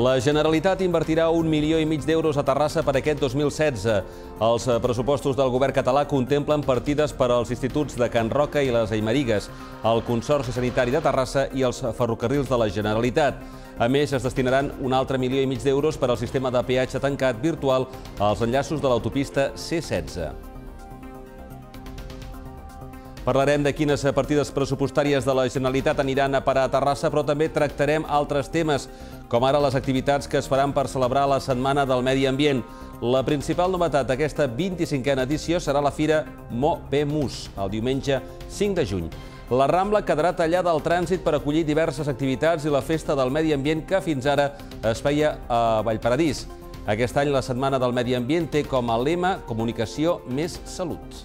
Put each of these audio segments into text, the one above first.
La Generalitat invertirà un milió i mig d'euros a Terrassa per aquest 2016. Els eh, pressupostos del govern català contemplen partides per als instituts de Can Roca i les Aimerigues, el Consorci Sanitari de Terrassa i els ferrocarrils de la Generalitat. A més, es destinaran un altre milió i mig d'euros per al sistema de peatge tancat virtual als enllaços de l'autopista C-16. Parlarem de quines partides pressupostàries de la Generalitat aniran a parar a Terrassa, però també tractarem altres temes, com ara les activitats que es faran per celebrar la Setmana del Medi Ambient. La principal novetat d'aquesta 25a edició serà la fira Mo-Pé-Mus, el diumenge 5 de juny. La Rambla quedarà tallada al trànsit per acollir diverses activitats i la Festa del Medi Ambient que fins ara es feia a Vallparadís. Aquest any la Setmana del Medi Ambient té com a lema Comunicació més Salut.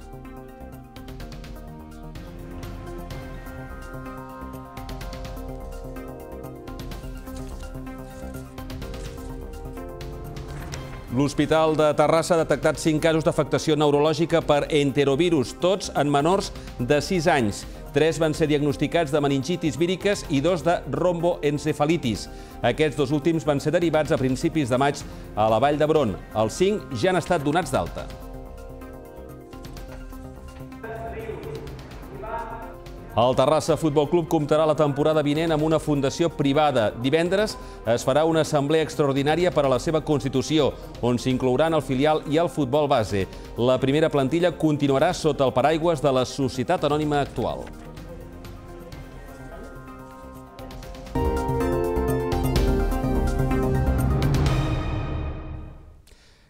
L'Hospital de Terrassa ha detectat 5 casos d'afectació neurològica per enterovirus, tots en menors de 6 anys. 3 van ser diagnosticats de meningitis víriques i 2 de romboencefalitis. Aquests dos últims van ser derivats a principis de maig a la Vall d'Hebron. Els 5 ja han estat donats d'alta. El Terrassa Futbol Club comptarà la temporada vinent amb una fundació privada. Divendres es farà una assemblea extraordinària per a la seva constitució, on s'inclouran el filial i el futbol base. La primera plantilla continuarà sota el paraigües de la societat anònima actual.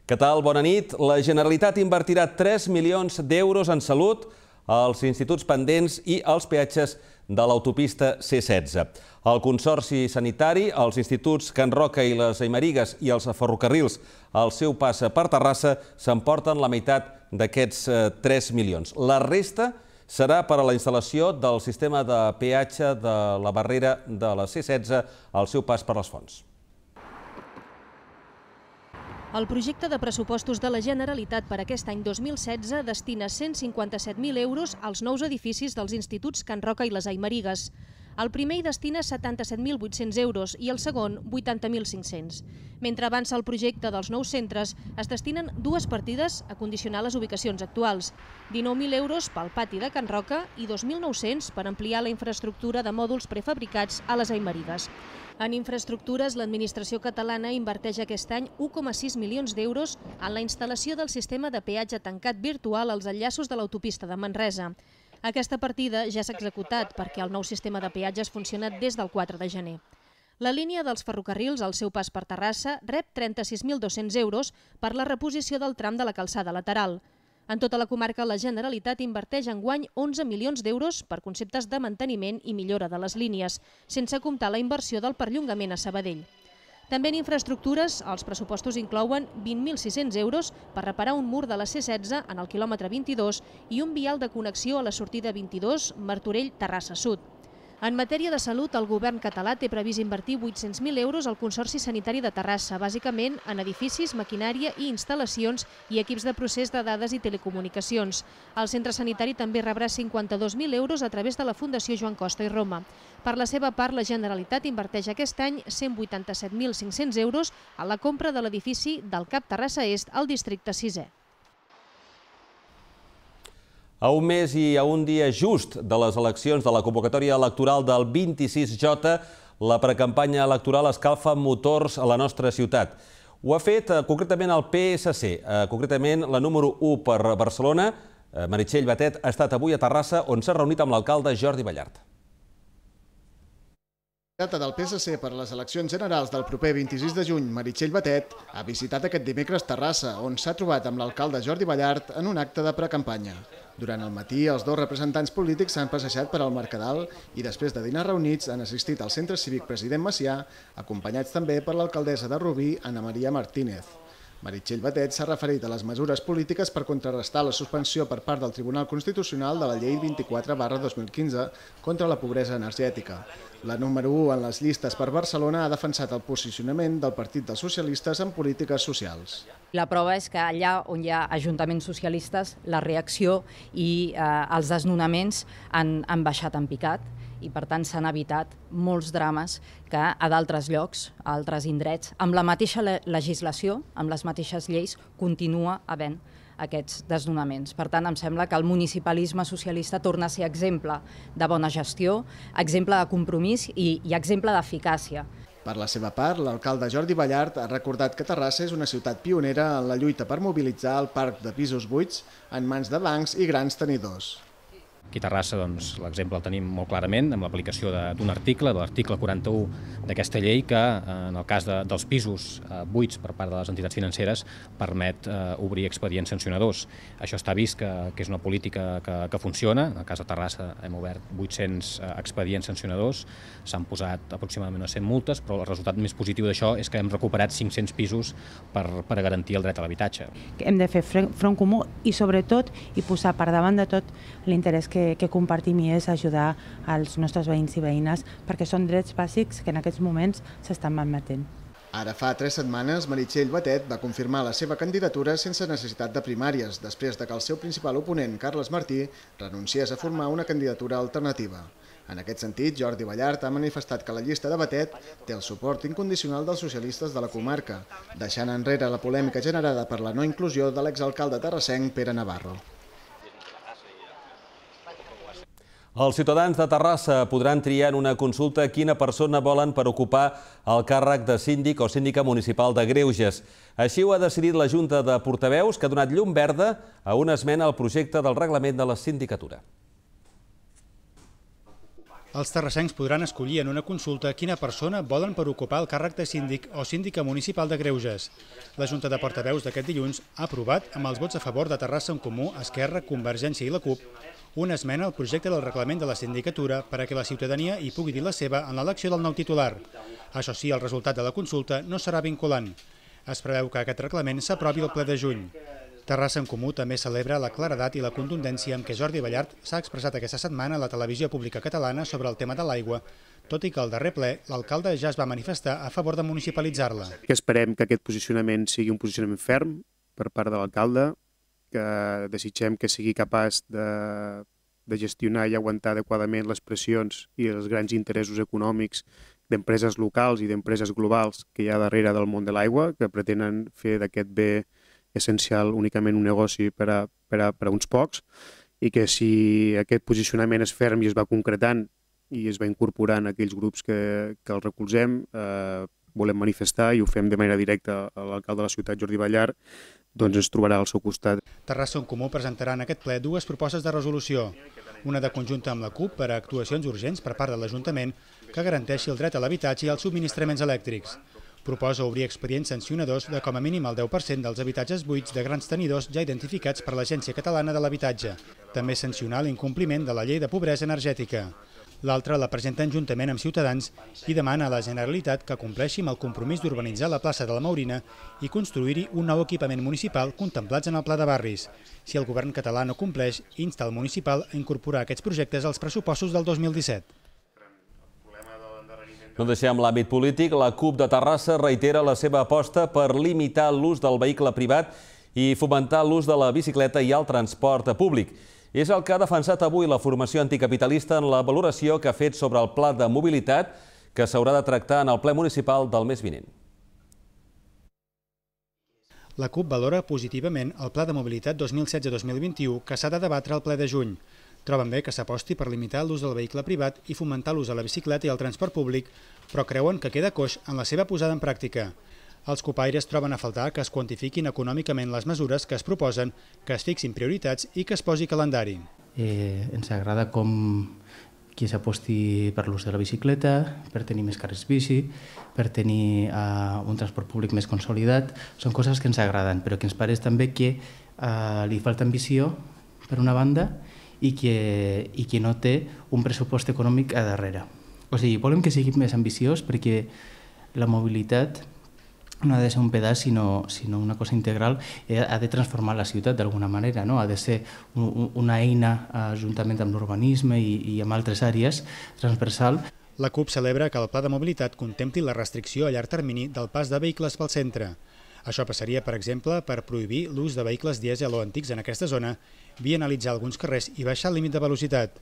Què tal? Bona nit. La Generalitat invertirà 3 milions d'euros en salut els instituts pendents i els peatges de l'autopista C-16. El Consorci Sanitari, els instituts Can Roca i les Aimerigues i els ferrocarrils al seu pas per Terrassa s'emporten la meitat d'aquests 3 eh, milions. La resta serà per a la instal·lació del sistema de peatge de la barrera de la C-16 al seu pas per les fonts. El projecte de pressupostos de la Generalitat per aquest any 2016 destina 157.000 euros als nous edificis dels instituts Can Roca i les Aimerigues. El primer hi destina 77.800 euros i el segon 80.500. Mentre avança el projecte dels nous centres, es destinen dues partides a condicionar les ubicacions actuals. 19.000 euros pel pati de Can Roca i 2.900 per ampliar la infraestructura de mòduls prefabricats a les Aimerides. En infraestructures, l'administració catalana inverteix aquest any 1,6 milions d'euros en la instal·lació del sistema de peatge tancat virtual als enllaços de l'autopista de Manresa. Aquesta partida ja s'ha executat perquè el nou sistema de peatges funciona des del 4 de gener. La línia dels ferrocarrils al seu pas per Terrassa rep 36.200 euros per la reposició del tram de la calçada lateral. En tota la comarca, la Generalitat inverteix en guany 11 milions d'euros per conceptes de manteniment i millora de les línies, sense comptar la inversió del perllongament a Sabadell. També en infraestructures, els pressupostos inclouen 20.600 euros per reparar un mur de la C-16 en el quilòmetre 22 i un vial de connexió a la sortida 22 Martorell-Terrassa Sud. En matèria de salut, el govern català té previst invertir 800.000 euros al Consorci Sanitari de Terrassa, bàsicament en edificis, maquinària i instal·lacions i equips de procés de dades i telecomunicacions. El centre sanitari també rebrà 52.000 euros a través de la Fundació Joan Costa i Roma. Per la seva part, la Generalitat inverteix aquest any 187.500 euros a la compra de l'edifici del Cap Terrassa Est al districte 6è. A un mes i a un dia just de les eleccions de la convocatòria electoral del 26J, la precampanya electoral escalfa motors a la nostra ciutat. Ho ha fet eh, concretament el PSC, eh, concretament la número 1 per Barcelona. Eh, Meritxell Batet ha estat avui a Terrassa, on s'ha reunit amb l'alcalde Jordi Ballart. Data del PSC per a les eleccions generals del proper 26 de juny, Meritxell Batet ha visitat aquest dimecres Terrassa, on s'ha trobat amb l'alcalde Jordi Ballart en un acte de precampanya. Durant el matí, els dos representants polítics s'han passejat per al Mercadal i després de dinar reunits han assistit al Centre Cívic President Macià, acompanyats també per l'alcaldessa de Rubí, Ana Maria Martínez. Meritxell Batet s'ha referit a les mesures polítiques per contrarrestar la suspensió per part del Tribunal Constitucional de la Llei 24 barra 2015 contra la pobresa energètica. La número 1 en les llistes per Barcelona ha defensat el posicionament del Partit dels Socialistes en polítiques socials. La prova és que allà on hi ha ajuntaments socialistes, la reacció i eh, els desnonaments han, han baixat en picat i per tant s'han evitat molts drames que a d'altres llocs, a altres indrets, amb la mateixa legislació, amb les mateixes lleis, continua havent aquests desnonaments. Per tant, em sembla que el municipalisme socialista torna a ser exemple de bona gestió, exemple de compromís i, i exemple d'eficàcia. Per la seva part, l'alcalde Jordi Ballart ha recordat que Terrassa és una ciutat pionera en la lluita per mobilitzar el parc de pisos buits en mans de bancs i grans tenidors. Aquí a Terrassa doncs, l'exemple el tenim molt clarament amb l'aplicació d'un article, de l'article 41 d'aquesta llei, que en el cas de, dels pisos eh, buits per part de les entitats financeres permet eh, obrir expedients sancionadors. Això està vist que, que és una política que, que funciona. En el cas de Terrassa hem obert 800 eh, expedients sancionadors, s'han posat aproximadament 100 multes, però el resultat més positiu d'això és que hem recuperat 500 pisos per, per garantir el dret a l'habitatge. Hem de fer front comú i, sobretot, i posar per davant de tot l'interès que, que compartim i és ajudar als nostres veïns i veïnes perquè són drets bàsics que en aquests moments s'estan malmetent. Ara fa tres setmanes, Meritxell Batet va confirmar la seva candidatura sense necessitat de primàries, després de que el seu principal oponent, Carles Martí, renunciés a formar una candidatura alternativa. En aquest sentit, Jordi Ballart ha manifestat que la llista de Batet té el suport incondicional dels socialistes de la comarca, deixant enrere la polèmica generada per la no inclusió de l'exalcalde terrassenc Pere Navarro. Els ciutadans de Terrassa podran triar en una consulta quina persona volen per ocupar el càrrec de síndic o síndica municipal de Greuges. Així ho ha decidit la Junta de Portaveus, que ha donat llum verda a una esmena al projecte del reglament de la sindicatura. Els terrassencs podran escollir en una consulta quina persona volen per ocupar el càrrec de síndic o síndica municipal de Greuges. La Junta de Portaveus d'aquest dilluns ha aprovat, amb els vots a favor de Terrassa en Comú, Esquerra, Convergència i la CUP, una esmena al projecte del reglament de la sindicatura per a que la ciutadania hi pugui dir la seva en l'elecció del nou titular. Això sí, el resultat de la consulta no serà vinculant. Es preveu que aquest reglament s'aprovi el ple de juny. Terrassa en Comú també celebra la claredat i la contundència amb què Jordi Ballart s'ha expressat aquesta setmana a la televisió pública catalana sobre el tema de l'aigua, tot i que al darrer ple l'alcalde ja es va manifestar a favor de municipalitzar-la. esperem que aquest posicionament sigui un posicionament ferm per part de l'alcalde, que desitgem que sigui capaç de, de gestionar i aguantar adequadament les pressions i els grans interessos econòmics d'empreses locals i d'empreses globals que hi ha darrere del món de l'aigua, que pretenen fer d'aquest bé essencial únicament un negoci per a, per a, per a uns pocs i que si aquest posicionament és ferm i es va concretant i es va incorporant en aquells grups que, que el recolzem, eh, volem manifestar i ho fem de manera directa a l'alcalde de la ciutat, Jordi Ballar, doncs ens trobarà al seu costat. Terrassa en Comú presentarà en aquest ple dues propostes de resolució, una de conjunta amb la CUP per a actuacions urgents per part de l'Ajuntament que garanteixi el dret a l'habitatge i als subministraments elèctrics, Proposa obrir expedients sancionadors de com a mínim el 10% dels habitatges buits de grans tenidors ja identificats per l'Agència Catalana de l'Habitatge. També sancionar l'incompliment de la llei de pobresa energètica. L'altra la presenten juntament amb Ciutadans i demana a la Generalitat que compleixi amb el compromís d'urbanitzar la plaça de la Maurina i construir-hi un nou equipament municipal contemplats en el Pla de Barris. Si el govern català no compleix, insta el municipal a incorporar aquests projectes als pressupostos del 2017. No deixem l'àmbit polític. La CUP de Terrassa reitera la seva aposta per limitar l'ús del vehicle privat i fomentar l'ús de la bicicleta i el transport públic. És el que ha defensat avui la formació anticapitalista en la valoració que ha fet sobre el pla de mobilitat que s'haurà de tractar en el ple municipal del mes vinent la CUP valora positivament el Pla de Mobilitat 2016-2021 que s'ha de debatre al ple de juny. Troben bé que s'aposti per limitar l'ús del vehicle privat i fomentar l'ús de la bicicleta i el transport públic, però creuen que queda coix en la seva posada en pràctica. Els copaires troben a faltar que es quantifiquin econòmicament les mesures que es proposen, que es fixin prioritats i que es posi calendari. Eh, ens agrada com qui s'aposti per l'ús de la bicicleta, per tenir més carrers bici, per tenir uh, un transport públic més consolidat, són coses que ens agraden, però que ens pareix també que uh, li falta ambició, per una banda, i que, i que no té un pressupost econòmic a darrere. O sigui, volem que sigui més ambiciós perquè la mobilitat no ha de ser un pedaç, sinó, sinó una cosa integral, eh, ha de transformar la ciutat d'alguna manera, no? ha de ser una eina eh, juntament amb l'urbanisme i, i amb altres àrees transversal. La CUP celebra que el pla de mobilitat contempli la restricció a llarg termini del pas de vehicles pel centre. Això passaria, per exemple, per prohibir l'ús de vehicles dièsel o antics en aquesta zona, vianalitzar alguns carrers i baixar el límit de velocitat.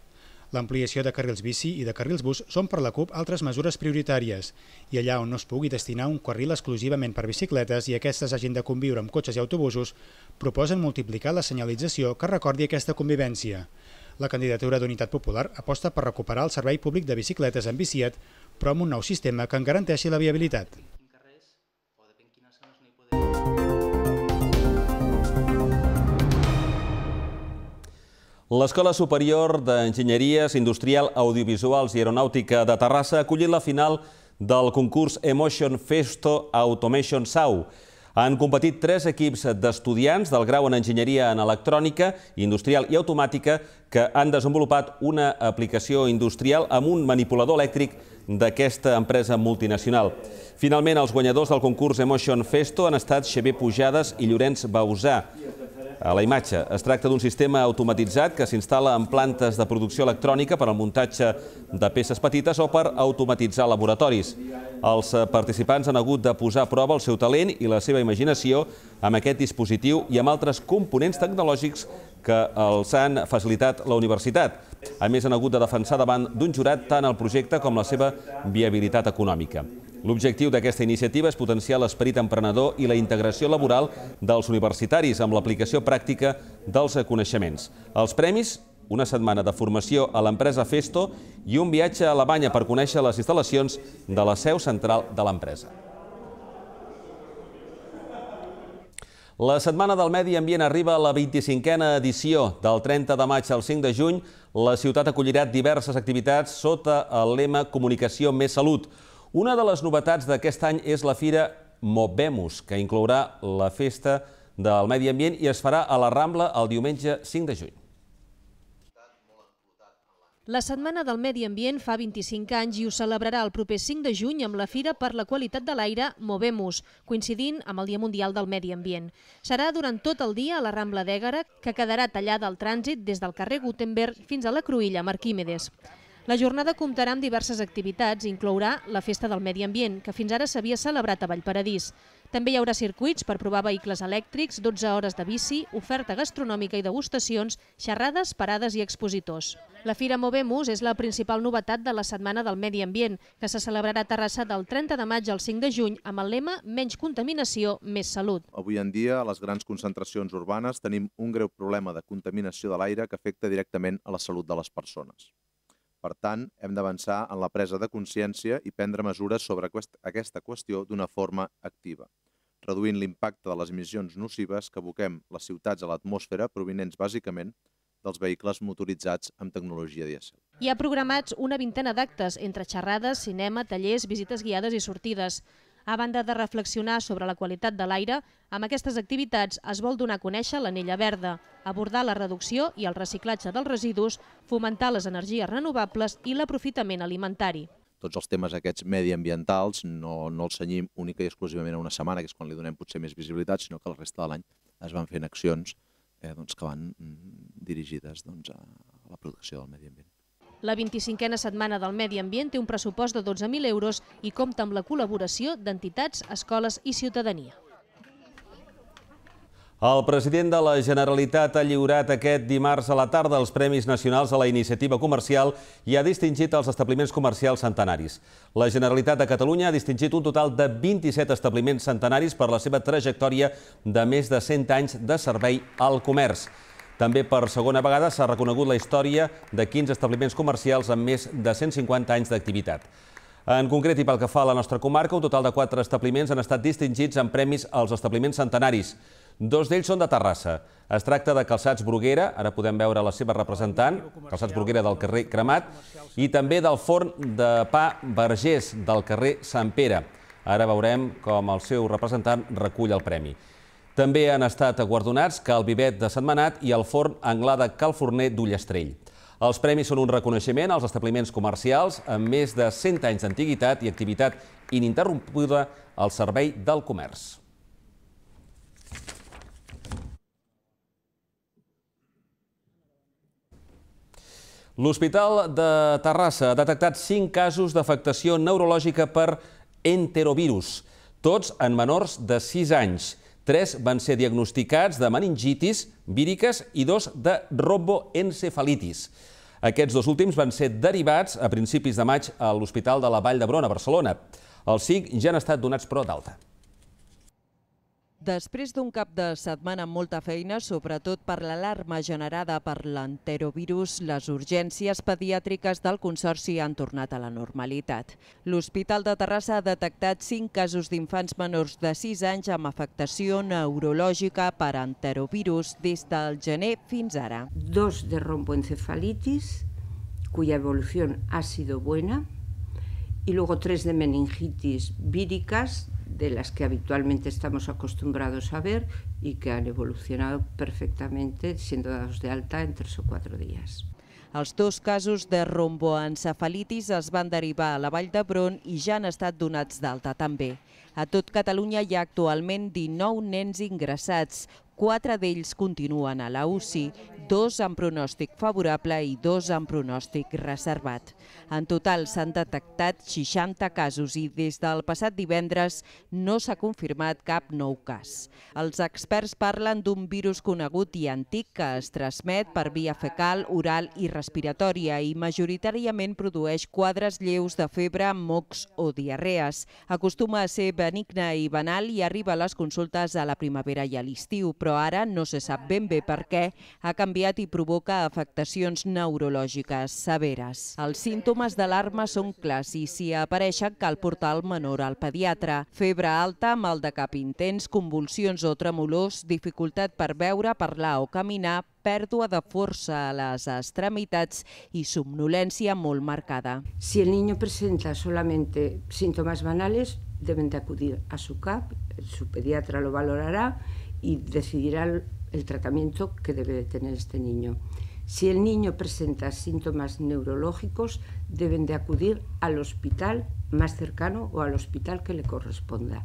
L'ampliació de carrils bici i de carrils bus són per la CUP altres mesures prioritàries i allà on no es pugui destinar un carril exclusivament per bicicletes i aquestes hagin de conviure amb cotxes i autobusos, proposen multiplicar la senyalització que recordi aquesta convivència. La candidatura d'Unitat Popular aposta per recuperar el servei públic de bicicletes en biciet, però amb un nou sistema que en garanteixi la viabilitat. L'Escola Superior d'Enginyeries Industrial Audiovisuals i Aeronàutica de Terrassa ha acollit la final del concurs Emotion Festo Automation SAU. Han competit tres equips d'estudiants del grau en Enginyeria en Electrònica, Industrial i Automàtica que han desenvolupat una aplicació industrial amb un manipulador elèctric d'aquesta empresa multinacional. Finalment, els guanyadors del concurs Emotion Festo han estat Xavier Pujades i Llorenç Bausà. A la imatge es tracta d'un sistema automatitzat que s'instal·la en plantes de producció electrònica per al muntatge de peces petites o per automatitzar laboratoris. Els eh, participants han hagut de posar a prova el seu talent i la seva imaginació amb aquest dispositiu i amb altres components tecnològics que els han facilitat la universitat. A més, han hagut de defensar davant d'un jurat tant el projecte com la seva viabilitat econòmica. L'objectiu d'aquesta iniciativa és potenciar l'esperit emprenedor i la integració laboral dels universitaris amb l'aplicació pràctica dels coneixements. Els premis una setmana de formació a l'empresa Festo i un viatge a Alemanya per conèixer les instal·lacions de la seu central de l'empresa. La Setmana del Medi Ambient arriba a la 25a edició. Del 30 de maig al 5 de juny, la ciutat acollirà diverses activitats sota el lema Comunicació més Salut. Una de les novetats d'aquest any és la fira Movemus, que inclourà la festa del medi ambient i es farà a la Rambla el diumenge 5 de juny. La Setmana del Medi Ambient fa 25 anys i ho celebrarà el proper 5 de juny amb la Fira per la Qualitat de l'Aire Movemus, coincidint amb el Dia Mundial del Medi Ambient. Serà durant tot el dia a la Rambla d'Ègara, que quedarà tallada al trànsit des del carrer Gutenberg fins a la Cruïlla Marquímedes. La jornada comptarà amb diverses activitats i inclourà la Festa del Medi Ambient, que fins ara s'havia celebrat a Vallparadís. També hi haurà circuits per provar vehicles elèctrics, 12 hores de bici, oferta gastronòmica i degustacions, xerrades, parades i expositors. La Fira Movemus és la principal novetat de la Setmana del Medi Ambient, que se celebrarà a Terrassa del 30 de maig al 5 de juny amb el lema Menys contaminació, més salut. Avui en dia, a les grans concentracions urbanes tenim un greu problema de contaminació de l'aire que afecta directament a la salut de les persones. Per tant, hem d'avançar en la presa de consciència i prendre mesures sobre aquesta qüestió d'una forma activa, reduint l'impacte de les emissions nocives que aboquem les ciutats a l'atmosfera provinents bàsicament dels vehicles motoritzats amb tecnologia dièsel. Hi ha programats una vintena d'actes, entre xerrades, cinema, tallers, visites guiades i sortides. A banda de reflexionar sobre la qualitat de l'aire, amb aquestes activitats es vol donar a conèixer l'anella verda, abordar la reducció i el reciclatge dels residus, fomentar les energies renovables i l'aprofitament alimentari. Tots els temes aquests mediambientals no, no els senyim única i exclusivament a una setmana, que és quan li donem potser més visibilitat, sinó que el resta de l'any es van fent accions eh, doncs, que van mm, dirigides doncs, a la protecció del medi ambient. La 25a setmana del Medi Ambient té un pressupost de 12.000 euros i compta amb la col·laboració d'entitats, escoles i ciutadania. El president de la Generalitat ha lliurat aquest dimarts a la tarda els Premis Nacionals a la Iniciativa Comercial i ha distingit els establiments comercials centenaris. La Generalitat de Catalunya ha distingit un total de 27 establiments centenaris per la seva trajectòria de més de 100 anys de servei al comerç. També per segona vegada s'ha reconegut la història de 15 establiments comercials amb més de 150 anys d'activitat. En concret, i pel que fa a la nostra comarca, un total de 4 establiments han estat distingits amb premis als establiments centenaris. Dos d'ells són de Terrassa. Es tracta de Calçats Bruguera, ara podem veure la seva representant, Calçats Bruguera del carrer Cremat, i també del forn de pa Vergés del carrer Sant Pere. Ara veurem com el seu representant recull el premi. També han estat guardonats Cal Vivet de Setmanat i el forn Anglada Cal Forner d'Ullestrell. Els premis són un reconeixement als establiments comercials amb més de 100 anys d'antiguitat i activitat ininterrompuda al servei del comerç. L'Hospital de Terrassa ha detectat 5 casos d'afectació neurològica per enterovirus, tots en menors de 6 anys. Tres van ser diagnosticats de meningitis víriques i dos de roboencefalitis. Aquests dos últims van ser derivats a principis de maig a l'Hospital de la Vall d'Hebron, a Barcelona. Els cinc ja han estat donats, però, d'alta. Després d'un cap de setmana amb molta feina, sobretot per l'alarma generada per l'enterovirus, les urgències pediàtriques del Consorci han tornat a la normalitat. L'Hospital de Terrassa ha detectat 5 casos d'infants menors de 6 anys amb afectació neurològica per enterovirus des del gener fins ara. Dos de rompoencefalitis, cuya evolución ha sido buena, y luego tres de meningitis víricas de las que habitualmente estamos acostumbrados a ver y que han evolucionado perfectamente siendo dados de alta en tres o cuatro días. Els dos casos de romboencefalitis es van derivar a la Vall d'Hebron i ja han estat donats d'alta també. A tot Catalunya hi ha actualment 19 nens ingressats, Quatre d'ells continuen a la UCI, dos amb pronòstic favorable i dos amb pronòstic reservat. En total s'han detectat 60 casos i des del passat divendres no s'ha confirmat cap nou cas. Els experts parlen d'un virus conegut i antic que es transmet per via fecal, oral i respiratòria i majoritàriament produeix quadres lleus de febre, mocs o diarrees. Acostuma a ser benigna i banal i arriba a les consultes a la primavera i a l'estiu, però ara no se sap ben bé per què ha canviat i provoca afectacions neurològiques severes. Els símptomes de l'arma són clars i si apareixen cal portar el menor al pediatre. Febre alta, mal de cap intens, convulsions o tremolors, dificultat per veure, parlar o caminar, pèrdua de força a les extremitats i somnolència molt marcada. Si el niño presenta solamente símptomes banales, deben de acudir a su CAP, su pediatra lo valorará y decidirá el, el tratamiento que debe de tener este niño. Si el niño presenta síntomas neurológicos, deben de acudir al hospital más cercano o al hospital que le corresponda.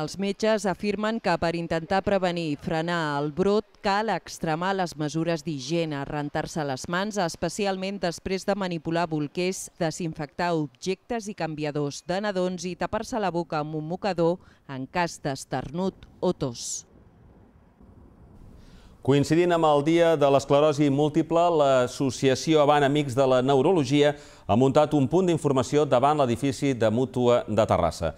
Els metges afirmen que per intentar prevenir i frenar el brot cal extremar les mesures d'higiene, rentar-se les mans, especialment després de manipular bolquers, desinfectar objectes i canviadors de nadons i tapar-se la boca amb un mocador en cas d'esternut o tos. Coincidint amb el Dia de l'Esclerosi Múltiple, l'Associació Avant Amics de la Neurologia ha muntat un punt d'informació davant l'edifici de Mútua de Terrassa.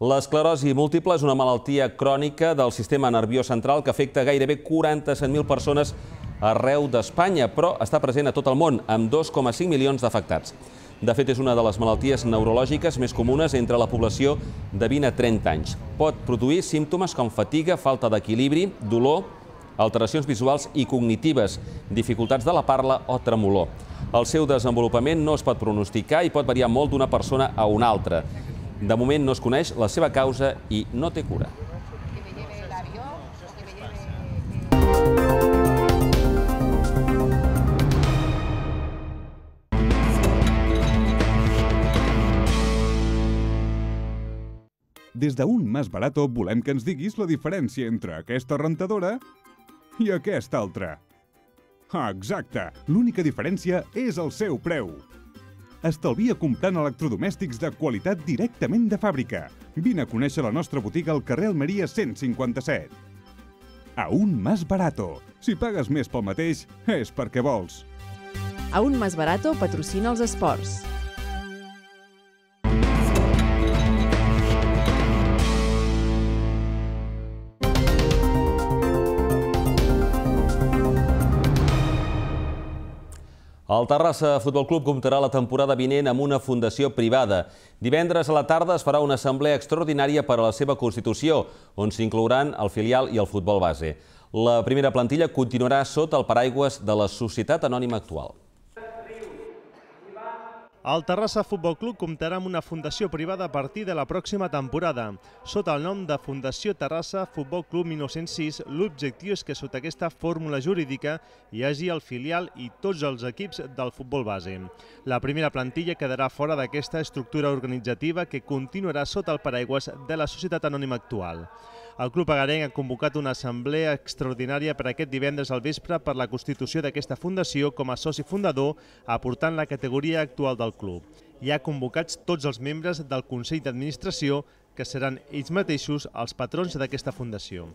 L'esclerosi múltiple és una malaltia crònica del sistema nerviós central que afecta gairebé 47.000 persones arreu d'Espanya, però està present a tot el món, amb 2,5 milions d'afectats. De fet, és una de les malalties neurològiques més comunes entre la població de 20 a 30 anys. Pot produir símptomes com fatiga, falta d'equilibri, dolor, alteracions visuals i cognitives, dificultats de la parla o tremolor. El seu desenvolupament no es pot pronosticar i pot variar molt d'una persona a una altra. De moment no es coneix la seva causa i no té cura. Des d'un més Barato volem que ens diguis la diferència entre aquesta rentadora i aquest altre. Ah, exacte, l'única diferència és el seu preu. Estalvia comprant electrodomèstics de qualitat directament de fàbrica. Vine a conèixer la nostra botiga al carrer Almeria 157. Aún más barato. Si pagues més pel mateix, és perquè vols. Aún más barato patrocina els esports. El Terrassa Futbol Club comptarà la temporada vinent amb una fundació privada. Divendres a la tarda es farà una assemblea extraordinària per a la seva constitució, on s'inclouran el filial i el futbol base. La primera plantilla continuarà sota el paraigües de la societat anònima actual. El Terrassa Futbol Club comptarà amb una fundació privada a partir de la pròxima temporada. Sota el nom de Fundació Terrassa Futbol Club 1906, l'objectiu és que sota aquesta fórmula jurídica hi hagi el filial i tots els equips del futbol base. La primera plantilla quedarà fora d'aquesta estructura organitzativa que continuarà sota el paraigües de la societat anònima actual. El Club Agarenc ha convocat una assemblea extraordinària per aquest divendres al vespre per la constitució d'aquesta fundació com a soci fundador, aportant la categoria actual del del club. Hi ha convocats tots els membres del Consell d'Administració, que seran ells mateixos els patrons d'aquesta fundació.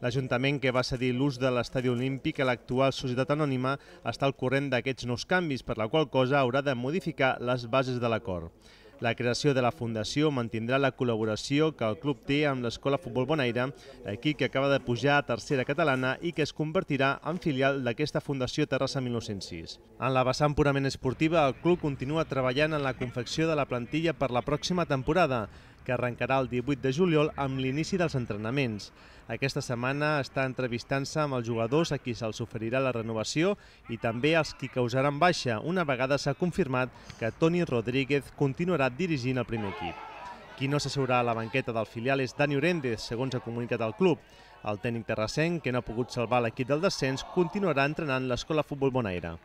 L'Ajuntament, que va cedir l'ús de l'estadi olímpic a l'actual Societat Anònima, està al corrent d'aquests nous canvis, per la qual cosa haurà de modificar les bases de l'acord. La creació de la Fundació mantindrà la col·laboració que el club té amb l'Escola Futbol Bonaire, equip que acaba de pujar a tercera catalana i que es convertirà en filial d'aquesta Fundació Terrassa 1906. En la vessant purament esportiva, el club continua treballant en la confecció de la plantilla per la pròxima temporada, que arrencarà el 18 de juliol amb l'inici dels entrenaments. Aquesta setmana està entrevistant-se amb els jugadors a qui se'ls oferirà la renovació i també als qui causaran baixa, una vegada s'ha confirmat que Toni Rodríguez continuarà dirigint el primer equip. Qui no s'assegurà a la banqueta del filial és Dani Oréndez, segons ha comunicat el club. El tècnic terrassenc, que no ha pogut salvar l'equip del descens, continuarà entrenant l'escola futbol Bonaire.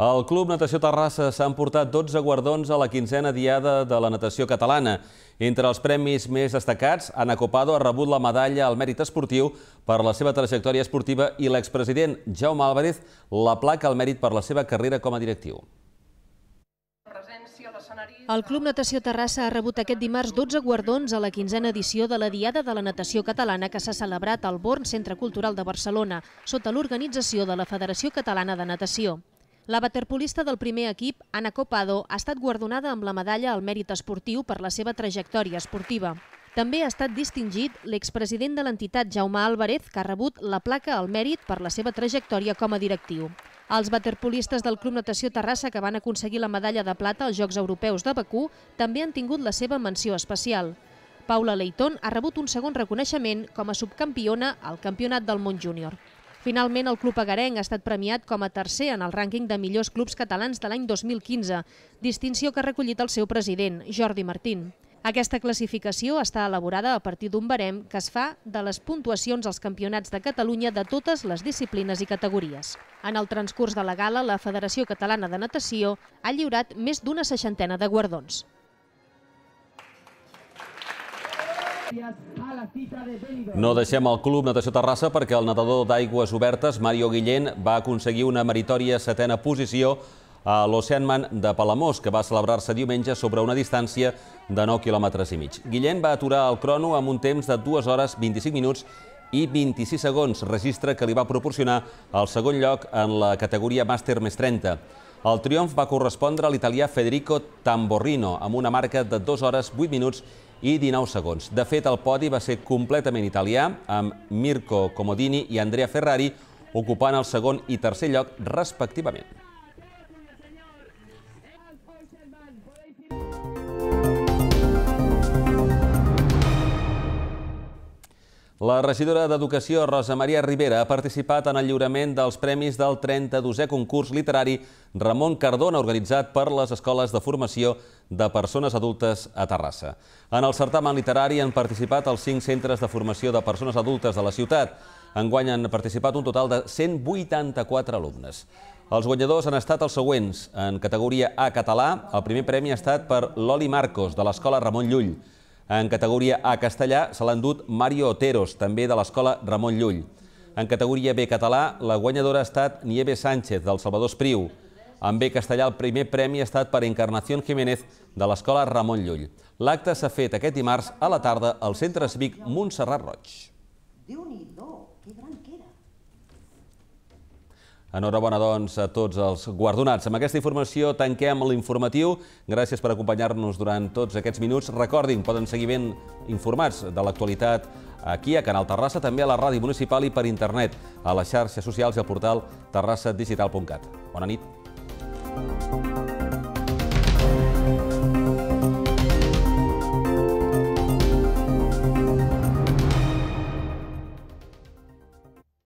El Club Natació Terrassa s'ha emportat 12 guardons a la quinzena diada de la natació catalana. Entre els premis més destacats, Ana Copado ha rebut la medalla al mèrit esportiu per la seva trajectòria esportiva i l'expresident Jaume Álvarez la placa al mèrit per la seva carrera com a directiu. El Club Natació Terrassa ha rebut aquest dimarts 12 guardons a la quinzena edició de la Diada de la Natació Catalana que s'ha celebrat al Born Centre Cultural de Barcelona, sota l'organització de la Federació Catalana de Natació. La waterpolista del primer equip, Ana Copado, ha estat guardonada amb la medalla al mèrit esportiu per la seva trajectòria esportiva. També ha estat distingit l'expresident de l'entitat Jaume Álvarez, que ha rebut la placa al mèrit per la seva trajectòria com a directiu. Els waterpolistes del Club Natació Terrassa que van aconseguir la medalla de plata als Jocs Europeus de Bakú també han tingut la seva menció especial. Paula Leiton ha rebut un segon reconeixement com a subcampiona al Campionat del Món Júnior. Finalment, el Club Agarenc ha estat premiat com a tercer en el rànquing de millors clubs catalans de l'any 2015, distinció que ha recollit el seu president, Jordi Martín. Aquesta classificació està elaborada a partir d'un barem que es fa de les puntuacions als campionats de Catalunya de totes les disciplines i categories. En el transcurs de la gala, la Federació Catalana de Natació ha lliurat més d'una seixantena de guardons. No deixem el club Natació Terrassa perquè el nedador d'aigües obertes, Mario Guillén, va aconseguir una meritòria setena posició a l'Oceanman de Palamós, que va celebrar-se diumenge sobre una distància de 9 quilòmetres i mig. Guillén va aturar el crono amb un temps de 2 hores 25 minuts i 26 segons, registre que li va proporcionar el segon lloc en la categoria Màster més 30. El triomf va correspondre a l'italià Federico Tamborrino, amb una marca de 2 hores 8 minuts i 19 segons. De fet, el podi va ser completament italià, amb Mirko Comodini i Andrea Ferrari ocupant el segon i tercer lloc, respectivament. La regidora d'Educació, Rosa Maria Rivera, ha participat en el lliurament dels premis del 32è concurs literari Ramon Cardona, organitzat per les Escoles de Formació de Persones Adultes a Terrassa. En el certamen literari han participat els 5 centres de formació de persones adultes de la ciutat. Enguany han participat un total de 184 alumnes. Els guanyadors han estat els següents. En categoria A català, el primer premi ha estat per Loli Marcos, de l'Escola Ramon Llull. En categoria A castellà se l'han dut Mario Oteros, també de l'escola Ramon Llull. En categoria B català, la guanyadora ha estat Nieve Sánchez, del Salvador Espriu. En B castellà, el primer premi ha estat per Encarnación Jiménez, de l'escola Ramon Llull. L'acte s'ha fet aquest dimarts a la tarda al Centre Cívic Montserrat Roig. Déu-n'hi-do, que gran que Enhorabona, doncs, a tots els guardonats. Amb aquesta informació tanquem l'informatiu. Gràcies per acompanyar-nos durant tots aquests minuts. Recordin, poden seguir ben informats de l'actualitat aquí a Canal Terrassa, també a la ràdio municipal i per internet, a les xarxes socials i al portal terrassadigital.cat. Bona nit. Thank you.